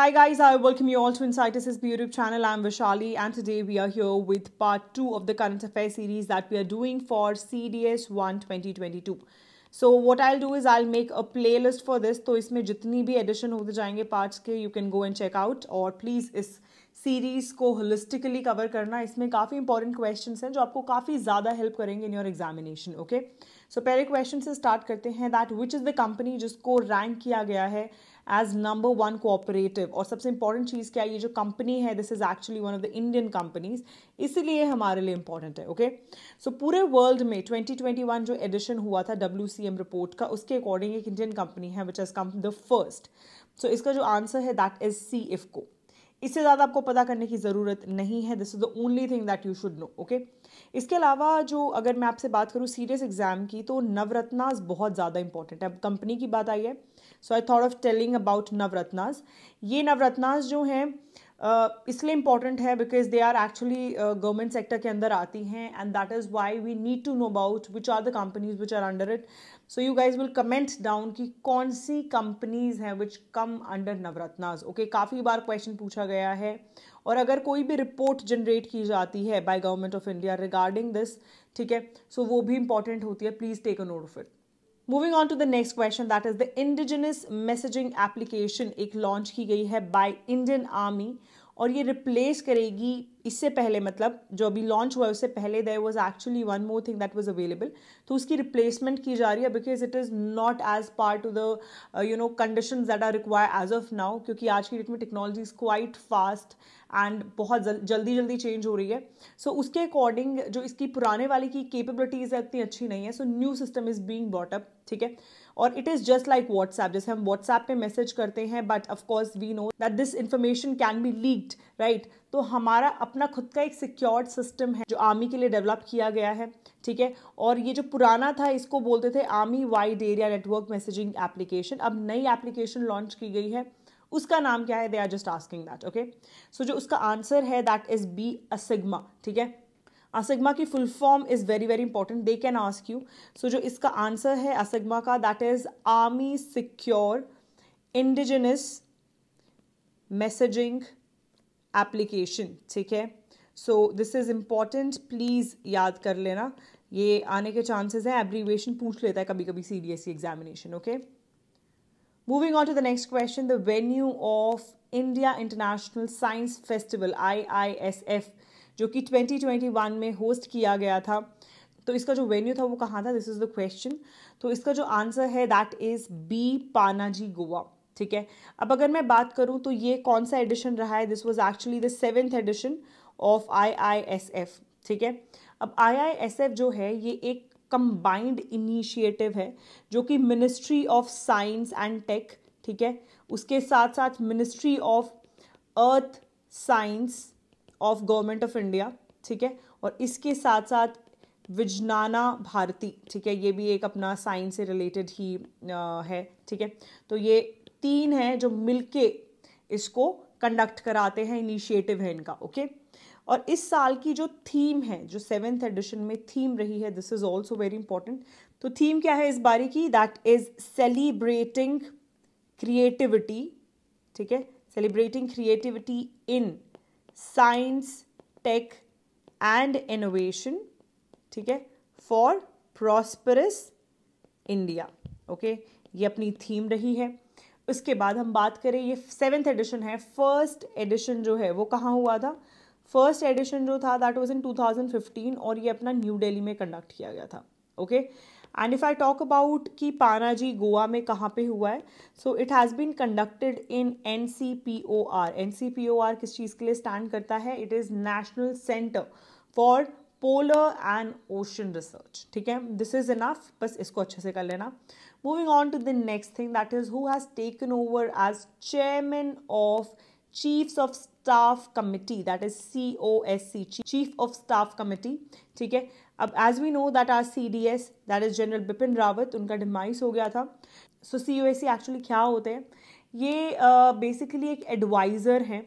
Hi guys, I welcome you all to Insights' YouTube channel. I'm Vishali and today we are here with part 2 of the current affairs series that we are doing for CDS 1 2022. So what I do is I make a playlist for this तो इसमें जितनी भी edition होते जाएंगे parts के you can go and check out और please इस series को होलिस्टिकली कवर करना इसमें काफ़ी इंपॉर्टेंट क्वेश्चन हैं जो आपको काफ़ी ज़्यादा हेल्प करेंगे in your examination okay so पहले क्वेश्चन से स्टार्ट करते हैं that which is the company जिसको रैंक किया गया है एज नंबर वन कोऑपरेटिव और सबसे इंपॉर्टेंट चीज़ क्या है ये जो कंपनी है this is actually one of the Indian companies इसलिए हमारे लिए इंपॉर्टेंट है ओके सो पूरे वर्ल्ड में 2021 जो एडिशन हुआ था डब्ल्यू रिपोर्ट का उसके अकॉर्डिंग एक इंडियन कंपनी है which has come the first so इसका जो आंसर है दैट इज सी इफको इससे ज़्यादा आपको पता करने की ज़रूरत नहीं है this is the only thing that you should know okay इसके अलावा जो अगर मैं आपसे बात करूँ सीरियस एग्ज़ाम की तो नवरत्नाज बहुत ज़्यादा इंपॉर्टेंट है अब कंपनी की बात आई है so I thought of telling about Navratnas ये नवरत्नाज जो हैं uh, इसलिए इम्पॉर्टेंट है because they are actually government sector के अंदर आती हैं and that is why we need to know about which are the companies which are under it so you guys will comment down कि कौन सी companies हैं विच come under नवरत्नाज okay काफ़ी बार question पूछा गया है और अगर कोई भी रिपोर्ट जनरेट की जाती है by government of India regarding this ठीक है सो so वो भी इंपॉर्टेंट होती है please take a note of it moving on to the next question that is the indigenous messaging application एक लॉन्च की गई है बाय इंडियन आर्मी और ये रिप्लेस करेगी इससे पहले मतलब जो अभी लॉन्च हुआ है उससे पहले there was actually one more thing that was available तो उसकी रिप्लेसमेंट की जा रही है because it is not as part to the you know condition that are require as of now क्योंकि आज की डेट में technology is quite fast and बहुत जल, जल्दी जल्दी चेंज हो रही है सो so, उसके अकॉर्डिंग जो इसकी पुराने वाले की केपेबिलिटीज़ है उतनी अच्छी नहीं है so new system is being bought up ठीक है और it is just like WhatsApp जैसे हम व्हाट्सएप पे मैसेज करते हैं but of course we know that this information can be leaked right तो हमारा अपना खुद का एक सिक्योर्ड सिस्टम है जो आर्मी के लिए डेवलप किया गया है ठीक है और ये जो पुराना था इसको बोलते थे army wide area network messaging application अब नई एप्लीकेशन लॉन्च की गई है उसका नाम क्या है they are just asking that okay so जो उसका आंसर है that is B ASIGMA ठीक है असगमा की full form is very very important they can ask you so जो इसका आंसर है असगमा का that is army secure indigenous messaging application ठीक है so this is important please याद कर लेना ये आने के चांसेस हैं एब्रीवेशन पूछ लेता है कभी कभी C B S E examination okay moving on to the next question the venue of India International Science Festival I I S F जो कि 2021 में होस्ट किया गया था तो इसका जो वेन्यू था वो कहाँ था दिस इज़ द क्वेश्चन तो इसका जो आंसर है that is B Panaji Goa ठीक है अब अगर मैं बात करूँ तो ये कौन सा एडिशन रहा है this was actually the seventh edition of I I S F ठीक है अब आई आई एस एफ जो है ये एक कंबाइंड इनिशिएटिव है जो कि ministry of science and tech ठीक है उसके साथ साथ ministry of earth science of government of India ठीक है और इसके साथ साथ विजनाना भारती ठीक है ये भी एक अपना साइंस से रिलेटेड ही आ, है ठीक है तो ये तीन हैं जो मिलके इसको कंडक्ट कराते हैं इनिशिएटिव है इनका ओके और इस साल की जो थीम है जो सेवेंथ एडिशन में थीम रही है this is also very important तो थीम क्या है इस बारी की दैट इज सेलिब्रेटिंग क्रिएटिविटी ठीक है celebrating creativity in science tech and innovation ठीक है फॉर प्रॉस्परस इंडिया ओके ये अपनी थीम रही है उसके बाद हम बात करें ये सेवेंथ एडिशन है फर्स्ट एडिशन जो है वो कहाँ हुआ था फर्स्ट एडिशन जो था दैट वाज इन 2015 और ये अपना न्यू दिल्ली में कंडक्ट किया गया था okay okay? And if I talk about कि पानाजी गोवा में कहाँ पे हुआ है so it has been conducted in N C P O R N C P O R किस चीज़ के लिए स्टैंड करता है it is National Centre for Polar and Ocean Research ठीक है दिस इज़ इनफ बस इसको अच्छे से कर लेना moving on to the next thing that is who has taken over as chairman of chiefs of staff committee that is C O S C chief of staff committee ठीक है अब as we know that our C D S that is general Bipin Rawat उनका demise हो गया था सो सी O S सी actually क्या होते हैं ये बेसिकली uh, एक एडवाइज़र हैं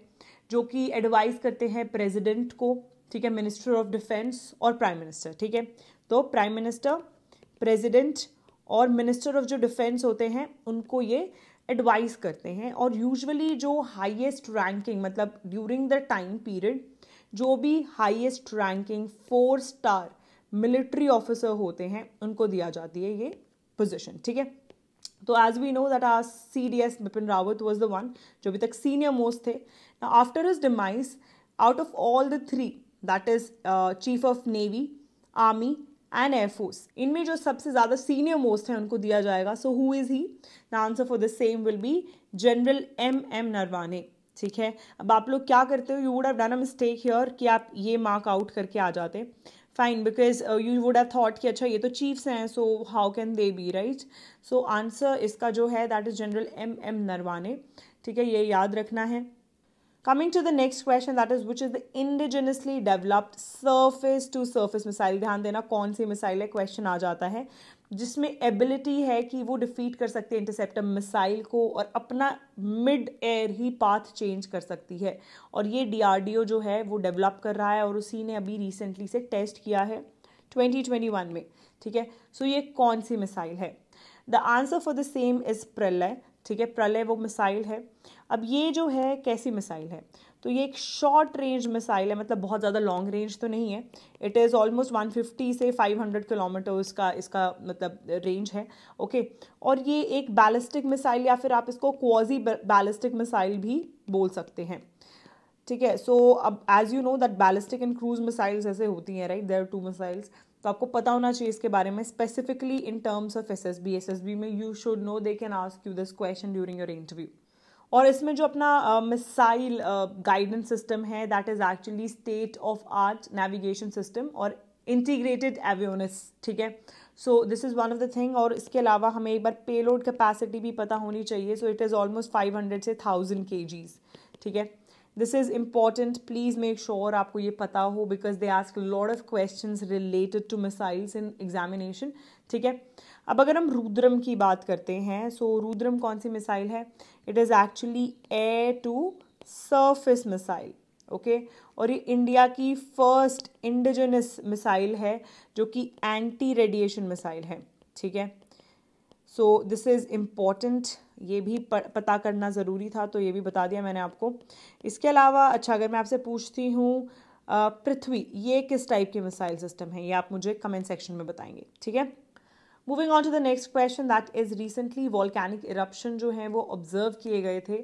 जो कि एडवाइज़ करते हैं प्रेजिडेंट को ठीक है मिनिस्टर ऑफ डिफेंस और प्राइम मिनिस्टर ठीक है तो प्राइम मिनिस्टर प्रेजिडेंट और मिनिस्टर ऑफ जो डिफेंस होते हैं उनको ये एडवाइस करते हैं और यूजुअली जो हाईएस्ट रैंकिंग मतलब ड्यूरिंग द टाइम पीरियड जो भी highest ranking four star military officer होते हैं उनको दिया जाती है ये पोजीशन ठीक है तो as we know that our C D S Bipin Rawat was the one जो अभी तक सीनियर मोस्ट थे after his demise out of all the three that is chief of navy army and air force इनमें जो सबसे ज़्यादा सीनियर मोस्ट है उनको दिया जाएगा so who is he the answer for the same will be general M M Naravane ठीक है अब आप लोग क्या करते हो you would have done a mistake here कि आप ये मार्क आउट करके आ जाते fine because you would have thought कि अच्छा ये तो चीफ्स हैं so how can they be right so answer इसका जो है that is general M M Naravane ठीक है ये याद रखना है coming to the next question that is which is the indigenously developed surface to surface missile ध्यान देना कौन सी मिसाइल है क्वेश्चन आ जाता है जिसमें एबिलिटी है कि वो डिफीट कर सकते हैं इंटरसेप्टर मिसाइल को और अपना मिड एयर ही पाथ चेंज कर सकती है और ये डीआरडीओ जो है वो डेवलप कर रहा है और उसी ने अभी रिसेंटली से टेस्ट किया है 2021 में ठीक है सो so ये कौन सी मिसाइल है the answer for the same is Pralay ठीक है प्रलय वो मिसाइल है अब ये जो है कैसी मिसाइल है तो ये एक शॉर्ट रेंज मिसाइल है मतलब बहुत ज़्यादा लॉन्ग रेंज तो नहीं है इट इज़ ऑलमोस्ट 150 से 500 किलोमीटर इसका इसका मतलब रेंज है ओके और ये एक बैलिस्टिक मिसाइल या फिर आप इसको क्वाजी बैलिस्टिक मिसाइल भी बोल सकते हैं ठीक है सो अब as you know that ballistic and cruise missiles ऐसे होती हैं राइट देर टू मिसाइल्स तो आपको पता होना चाहिए इसके बारे में specifically in terms of S S B S S B में you should know they can ask you this question during your interview और इसमें जो अपना मिसाइल गाइडेंस सिस्टम है that is actually state of art navigation system और integrated avionics ठीक है so this is one of the thing और इसके अलावा हमें एक बार पेलोड कैपेसिटी भी पता होनी चाहिए so it is almost five hundred से थाउजेंड के जीज ठीक है this is important please make sure आपको ये पता हो because they ask lot of question related to missiles in examination ठीक है अब अगर हम रुद्रम की बात करते हैं सो so, रुद्रम कौन सी मिसाइल है it is actually air to surface missile okay और ये इंडिया की फर्स्ट इंडिजिनस मिसाइल है जो कि एंटी रेडिएशन मिसाइल है ठीक है सो दिस इज़ इम्पॉर्टेंट ये भी पता करना ज़रूरी था तो ये भी बता दिया मैंने आपको इसके अलावा अच्छा अगर मैं आपसे पूछती हूँ पृथ्वी ये किस टाइप के मिसाइल सिस्टम है ये आप मुझे कमेंट सेक्शन में बताएंगे ठीक है moving on to the next question that is recently volcanic eruption जो है वो ऑब्जर्व किए गए थे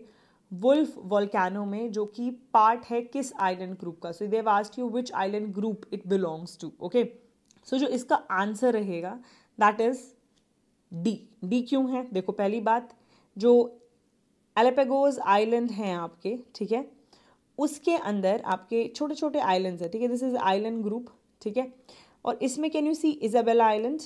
वुल्फ वॉल्कैनो में जो कि पार्ट है किस आइलैंड ग्रुप का so they've asked you which island group it belongs to okay so जो इसका आंसर रहेगा दैट इज़ डी डी क्यों है देखो पहली बात जो एलेपेगोज आइलैंड हैं आपके ठीक है उसके अंदर आपके छोटे छोटे आइलैंड्स हैं ठीक है दिस इज आइलैंड ग्रुप ठीक है और इसमें can you see Isabela island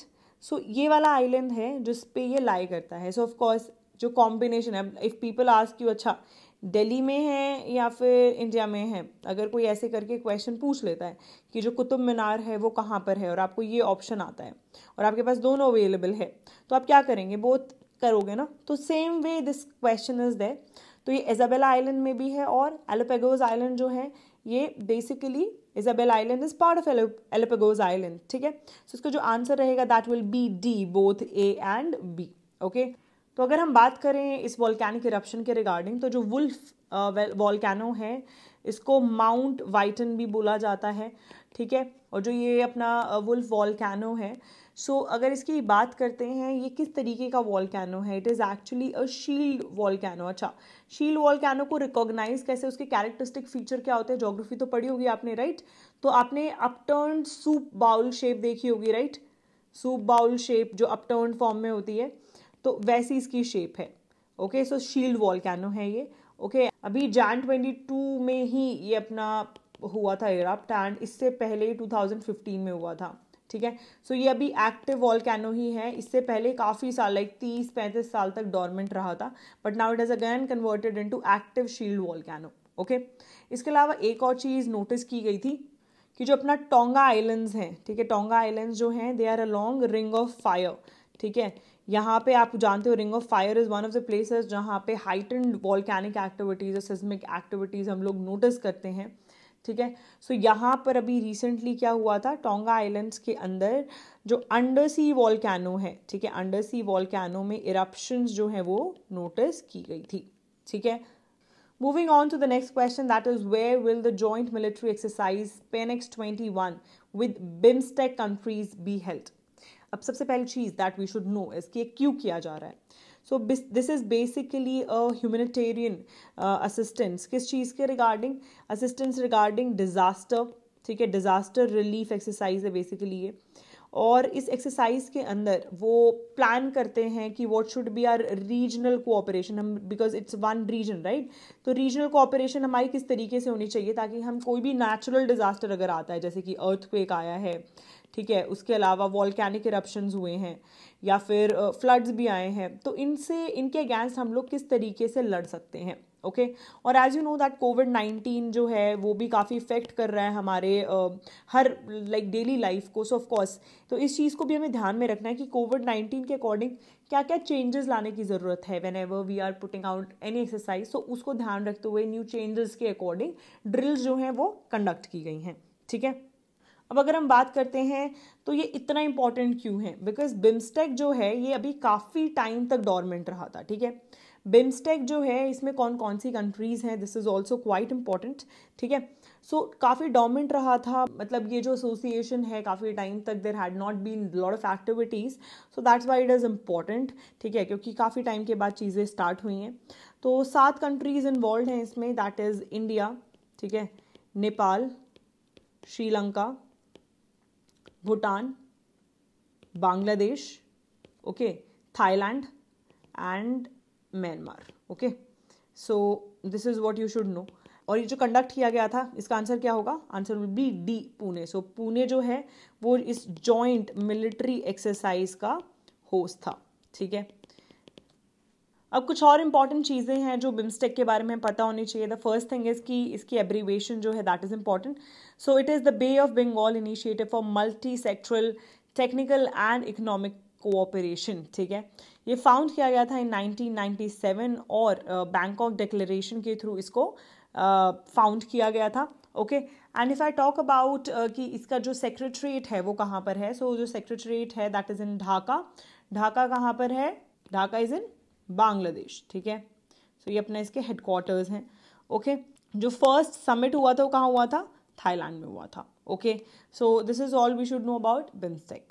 so ये वाला आइलैंड है जिस पे ये लाई करता है सो ऑफ कोर्स जो कॉम्बिनेशन है इफ़ पीपल आस्क यू अच्छा दिल्ली में है या फिर इंडिया में है अगर कोई ऐसे करके क्वेश्चन पूछ लेता है कि जो कुतुब मीनार है वो कहाँ पर है और आपको ये ऑप्शन आता है और आपके पास दोनों अवेलेबल है तो आप क्या करेंगे बोथ करोगे ना तो same way this question is there तो ये इजाबेला आइलैंड में भी है और एलोपेगोज आइलैंड जो है ये basically Isabel island is part of Galapagos island ठीक है सो so इसका जो आंसर रहेगा that will be D both A and B okay तो अगर हम बात करें इस वॉल्केनिक इरप्शन के रिगार्डिंग तो जो वुल्फ वॉलकैनो है इसको माउंट वाइटन भी बोला जाता है ठीक है और जो ये अपना वुल्फ वॉल्केनो है सो so, अगर इसकी बात करते हैं ये किस तरीके का वॉल्केनो है it is actually a shield volcano अच्छा शील्ड वॉलकैनो को रिकॉग्नाइज कैसे उसके कैरेक्टरिस्टिक फीचर क्या होते हैं जोग्राफी तो पढ़ी होगी आपने राइट तो आपने अपटर्न सूप बाउल शेप देखी होगी राइट सूप बाउल शेप जो अपटर्न फॉर्म में होती है तो वैसी इसकी शेप है okay so shield volcano है ये ओके okay, अभी जैन 22 में ही ये अपना हुआ था इरप्ट एंड इससे पहले 2015 में हुआ था ठीक है सो ये अभी एक्टिव वॉल कैनो ही है इससे पहले काफ़ी साल लाइक तीस पैंतीस साल तक डॉर्मेंट रहा था but now it is again converted into active shield volcano okay इसके अलावा एक और चीज़ नोटिस की गई थी कि जो अपना टोंगा आइलैंड्स हैं ठीक है टोंगा आइलैंड्स जो हैं they are along ring of fire ठीक है यहाँ पे आप जानते हो ring of fire is one of the places जहाँ पे हाइटेंड वॉलैनिक एक्टिविटीज़ और सिस्मिक एक्टिविटीज़ हम लोग नोटिस करते हैं ठीक है सो so, यहाँ पर अभी रिसेंटली क्या हुआ था टोंगा आइलैंड्स के अंदर जो अंडर सी वॉलैनो है ठीक है अंडर सी वॉलैनो में इरप्शन जो है वो नोटिस की गई थी ठीक है moving on to the next question that is where will the joint military exercise PANEX twenty one with BIMSTEC countries be held अब सबसे पहली चीज़ दैट वी शुड नो इसकी ये क्यों किया जा रहा है so this is basically a humanitarian assistance किस चीज़ के रिगार्डिंग असिस्टेंस रिगार्डिंग डिज़ास्टर ठीक है डिज़ास्टर रिलीफ एक्सरसाइज है बेसिकली ये और इस एक्सरसाइज के अंदर वो प्लान करते हैं कि what should be our regional cooperation हम because it's one region right तो रीजनल कोऑपरेशन हमारी किस तरीके से होनी चाहिए ताकि हम कोई भी नेचुरल डिज़ास्टर अगर आता है जैसे कि अर्थक्वेक आया है ठीक है उसके अलावा वॉल्केनिक इरप्शन हुए हैं या फिर फ्लड्स uh, भी आए हैं तो इनसे इनके अगेंस्ट हम लोग किस तरीके से लड़ सकते हैं ओके और as you know that COVID nineteen जो है वो भी काफ़ी इफेक्ट कर रहा है हमारे uh, हर लाइक डेली लाइफ को सो ऑफ कोर्स तो इस चीज़ को भी हमें ध्यान में रखना है कि कोविड नाइन्टीन के अकॉर्डिंग क्या क्या चेंजेस लाने की ज़रूरत है whenever we are putting out any exercise तो उसको ध्यान रखते हुए न्यू चेंजेस के अकॉर्डिंग ड्रिल्स जो हैं वो कंडक्ट की गई हैं ठीक है अब अगर हम बात करते हैं तो ये इतना इंपॉर्टेंट क्यों है बिकॉज बिम्स्टेक जो है ये अभी काफ़ी टाइम तक डॉर्मेंट रहा था ठीक है बिम्स्टेक जो है इसमें कौन कौन सी कंट्रीज़ हैं this is also quite important ठीक है सो काफ़ी डोमेंट रहा था मतलब ये जो एसोसिएशन है काफ़ी टाइम तक there had not been lot of activities so that's why it is important ठीक है क्योंकि काफ़ी टाइम के बाद चीज़ें स्टार्ट हुई हैं तो सात कंट्रीज़ इन्वॉल्व हैं इसमें दैट इज़ इंडिया ठीक है Nepal Sri Lanka Bhutan Bangladesh okay Thailand and Myanmar okay so this is what you should know और ये जो कंडक्ट किया गया था इसका आंसर क्या होगा answer will be D Pune so Pune जो है वो इस जॉइंट मिलिट्री एक्सरसाइज का होस्ट था ठीक है अब कुछ और इम्पॉर्टेंट चीज़ें हैं जो बिम्स्टेक के बारे में पता होनी चाहिए द फर्स्ट थिंग इज़ कि इसकी एब्रीवेशन जो है that is important so it is the bay of Bengal initiative for multi sectoral technical and economic cooperation ठीक है ये फाउंड किया गया था इन 1997 और बैंकॉक डिक्लेरेशन के थ्रू इसको फाउंड किया गया था okay and if I talk about कि इसका जो सेक्रेटरीट है वो कहाँ पर है सो so, जो सेक्रेटरीट है that is in Dhaka Dhaka कहाँ पर है ढाका इज़ इन बांग्लादेश ठीक है सो so, ये अपने इसके हेडक्वार्टर्स हैं ओके जो फर्स्ट समिट हुआ था वो कहाँ हुआ था थाईलैंड में हुआ था okay so this is all we should know about BIMSTEC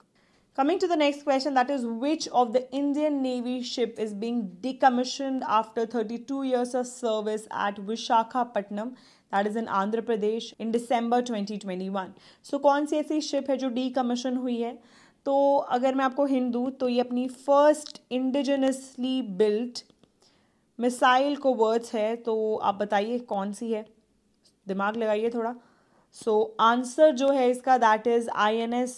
Coming to the next question, that is which of the Indian Navy ship is being decommissioned after 32 years of service at Vishakhapatnam? That is in Andhra Pradesh in December 2021 so so, कौन सी ऐसी ship है जो decommission हुई है तो अगर मैं आपको हिंट दूँ तो ये अपनी फर्स्ट इंडिजिनसली बिल्ट मिसाइल को वर्ड्स है तो आप बताइए कौन सी है दिमाग लगाइए थोड़ा सो so, आंसर जो है इसका that is I N S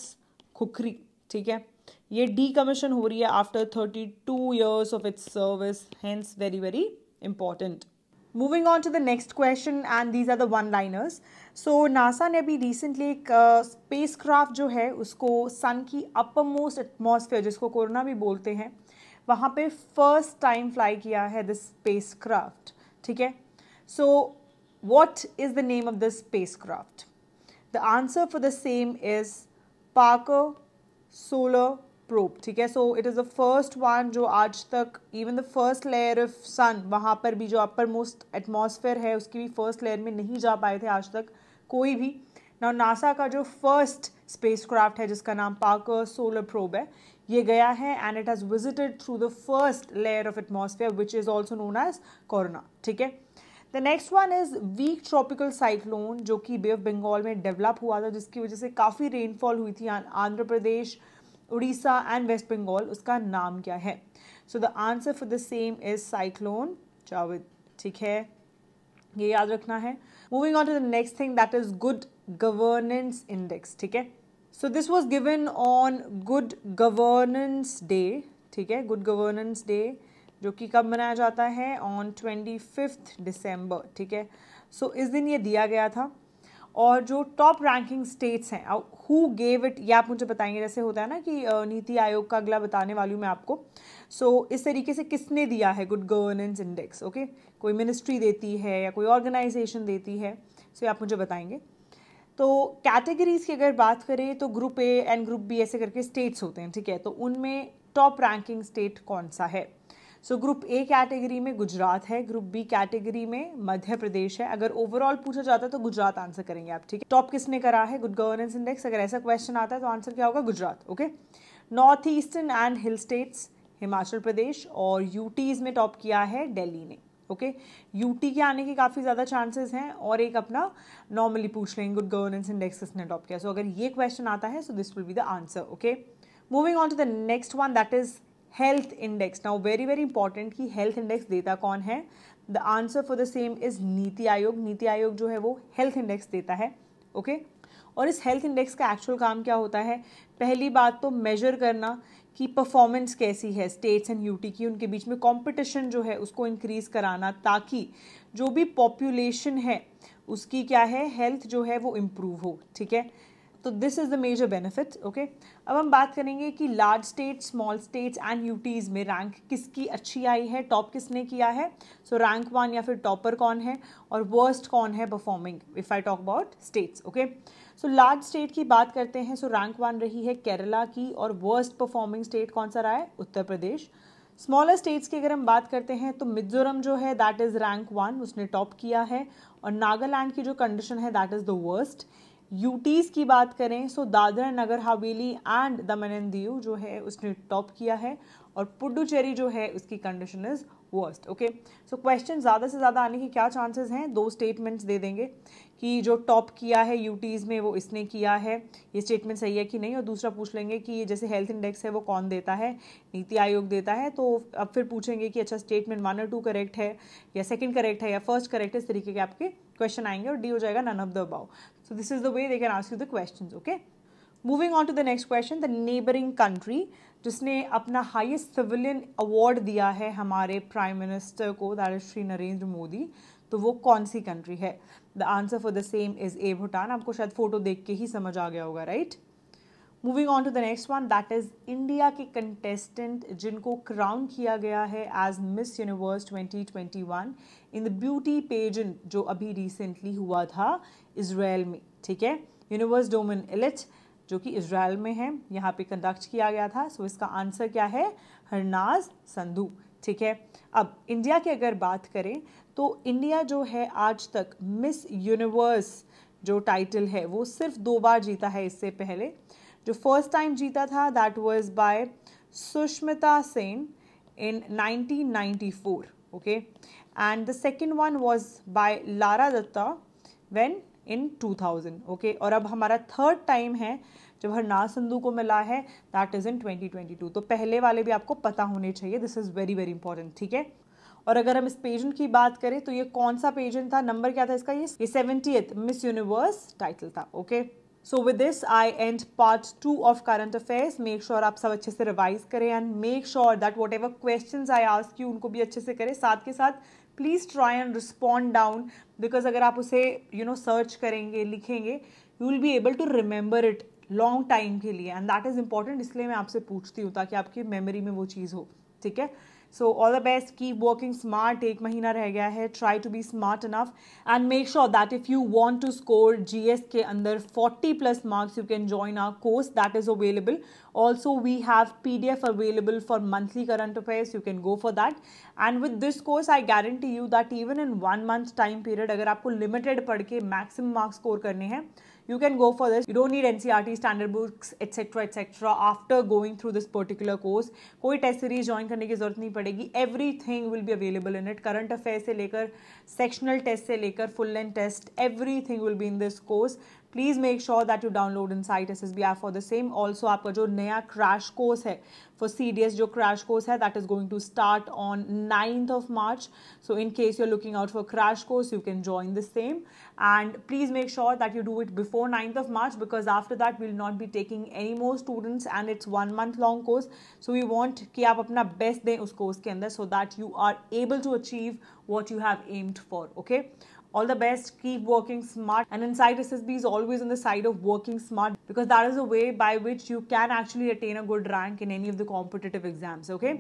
Khukri ठीक है ये डी कमीशन हो रही है after thirty two years of its service hence very very important moving on to the next question and these are the one liners so NASA ने अभी recently एक space uh, craft जो है उसको sun की अपर मोस्ट एटमोसफेयर जिसको corona भी बोलते हैं वहाँ पे फर्स्ट टाइम फ्लाई किया है दिस स्पेस क्राफ्ट ठीक है so what is the name of this space craft the answer for the same is Parker solar probe ठीक है so it is the first one जो आज तक even the first layer of sun वहाँ पर भी जो अपर मोस्ट एटमोसफेयर है उसकी भी फर्स्ट लेयर में नहीं जा पाए थे आज तक कोई भी ना नासा का जो फर्स्ट स्पेसक्राफ्ट है जिसका नाम पाक सोलर प्रोब है ये गया है and it has visited through the first layer of atmosphere which is also known as corona ठीक है the next one is weak tropical cyclone जो कि बे ऑफ बंगाल में डेवलप हुआ था जिसकी वजह से काफ़ी रेनफॉल हुई थी आंध्र प्रदेश उड़ीसा एंड वेस्ट बंगाल उसका नाम क्या है so the answer for the same is cyclone Jawad ठीक है ये याद रखना है moving on to the next thing that is good governance index ठीक है so this was given on good governance day ठीक है गुड गवर्नेंस डे जो कि कब मनाया जाता है ऑन ट्वेंटी फिफ्थ डिसम्बर ठीक है सो इस दिन ये दिया गया था और जो टॉप रैंकिंग स्टेट्स हैं हु गेव इट ये आप मुझे बताएंगे जैसे होता है ना कि नीति आयोग का अगला बताने वाली हूँ मैं आपको सो so, इस तरीके से किसने दिया है गुड गवर्नेंस इंडेक्स ओके कोई मिनिस्ट्री देती है या कोई ऑर्गेनाइजेशन देती है सो so, ये आप मुझे बताएंगे तो कैटेगरीज की अगर बात करें तो group A and group B ऐसे करके स्टेट्स होते हैं ठीक है तो उनमें टॉप रैंकिंग स्टेट कौन सा है सो ग्रुप ए कैटेगरी में गुजरात है ग्रुप बी कैटेगरी में मध्य प्रदेश है अगर ओवरऑल पूछा जाता है तो गुजरात आंसर करेंगे आप ठीक है टॉप किसने करा है गुड गवर्नेंस इंडेक्स अगर ऐसा क्वेश्चन आता है तो आंसर क्या होगा Gujarat okay north eastern and hill states Himachal Pradesh और यूटीज़ में टॉप किया है दिल्ली ने ओके okay? यूटी के आने के काफ़ी ज़्यादा चांसेस हैं और एक अपना नॉर्मली पूछ लेंगे गुड गवर्नेंस इंडेक्स किसने टॉप किया सो so, अगर ये क्वेश्चन आता है so this will be the answer okay moving on to the next one that is health index now very very important कि हेल्थ इंडेक्स देता कौन है the answer for the same is NITI Aayog नीति आयोग जो है वो हेल्थ इंडेक्स देता है ओके okay? और इस हेल्थ इंडेक्स का एक्चुअल काम क्या होता है पहली बात तो मेजर करना कि परफॉर्मेंस कैसी है स्टेट्स एंड यूटी की उनके बीच में कंपटीशन जो है उसको इंक्रीज़ कराना ताकि जो भी पॉपुलेशन है उसकी क्या है हेल्थ जो है वो इम्प्रूव हो ठीक है तो this is the major benefit okay अब हम बात करेंगे कि large state small states and UTs में रैंक किसकी अच्छी आई है टॉप किसने किया है सो रैंक वन या फिर टॉपर कौन है और वर्स्ट कौन है performing if I talk about states okay so large state की बात करते हैं सो रैंक वन रही है केरला की और वर्स्ट परफॉर्मिंग स्टेट कौन सा रहा है उत्तर प्रदेश स्मॉलर स्टेट्स की अगर हम बात करते हैं तो मिजोरम जो है दैट इज़ रैंक वन उसने टॉप किया है और नागालैंड की जो कंडीशन है that is the worst UTs की बात करें सो दादरा नगर हवेली एंड दमन एंड दीव जो है उसने टॉप किया है और पुडुचेरी जो है उसकी condition is worst okay so question ज़्यादा से ज़्यादा आने के क्या चांसेस हैं दो स्टेटमेंट्स दे देंगे कि जो टॉप किया है यूटीज़ में वो इसने किया है ये स्टेटमेंट सही है कि नहीं और दूसरा पूछ लेंगे कि ये जैसे हेल्थ इंडेक्स है वो कौन देता है नीति आयोग देता है तो अब फिर पूछेंगे कि अच्छा स्टेटमेंट वन और टू करेक्ट है या सेकंड करेक्ट है या फर्स्ट करेक्ट है इस तरीके के आपके क्वेश्चन आएंगे और डी हो जाएगा none of the above so this is the way they can ask you the question okay moving on to the next question the neighbouring country जिसने अपना हाईएस्ट सिविलियन अवार्ड दिया है हमारे प्राइम मिनिस्टर को that is Shri Narendra Modi तो वो कौन सी कंट्री है the answer for the same is A Bhutan आपको शायद फ़ोटो देख के ही समझ आ गया होगा right moving on to the next one that is India के कंटेस्टेंट जिनको क्राउन किया गया है as Miss Universe 2021 in the beauty pageant जो अभी रिसेंटली हुआ था इसराइल में ठीक है यूनिवर्स डोमिन एलिच जो कि इसराइल में है यहाँ पे कंडक्ट किया गया था सो so इसका आंसर क्या है हरनाज संधू ठीक है अब इंडिया की अगर बात करें तो इंडिया जो है आज तक मिस यूनिवर्स जो टाइटल है वो सिर्फ दो बार जीता है इससे पहले जो फर्स्ट टाइम जीता था that was by Sushmita Sen in 1994 okay and the second one was by Lara Dutta when in 2000 okay और अब हमारा थर्ड टाइम है जब हरनाज संधू को मिला है दैट इज़ इन 2022 तो पहले वाले भी आपको पता होने चाहिए this is very very important ठीक है और अगर हम इस पेजेंट की बात करें तो ये कौन सा पेजेंट था नंबर क्या था इसका ये ये एथ मिस यूनिवर्स टाइटल था okay so with this I end part two of current affairs make sure आप सब अच्छे से रिवाइज करें and make sure that whatever question I ask you उनको भी अच्छे से करें साथ के साथ please try and respond down because अगर आप उसे यू नो सर्च करेंगे लिखेंगे you will be able to remember it long time के लिए एंड दैट इज़ इंपॉर्टेंट इसलिए मैं आपसे पूछती हूँ ताकि आपकी मेमोरी में वो चीज़ हो ठीक है so all the best keep working smart एक महीना रह गया है try to be smart enough and make sure that if you want to score G S के अंदर forty plus marks you can join our course that is available also we have P D F available for monthly current affairs you can go for that and with this course I guarantee you that even in one month time period अगर आपको limited पढ़ के maximum marks score करने हैं you can go for this you don't need ncrt e standard books etc etc after going through this particular course कोई test series join करने की जरूरत नहीं पड़ेगी everything will be available in it current affair से लेकर sectional test से लेकर full length test everything will be in this course please make sure that you download Insight S S B R for the same also आपका जो नया crash course है for C D S जो crash course है that is going to start on ninth of March so in case you are looking out for crash course you can join the same and please make sure that you do it before ninth of March because after that will not be taking any more students and it's one month long course so we want कि आप अपना best दें उस course के अंदर so that you are able to achieve what you have aimed for okay All the best, keep working smart. And inside SSB is always on the side of working smart because that is a way by which you can actually attain a good rank in any of the competitive exams, okay?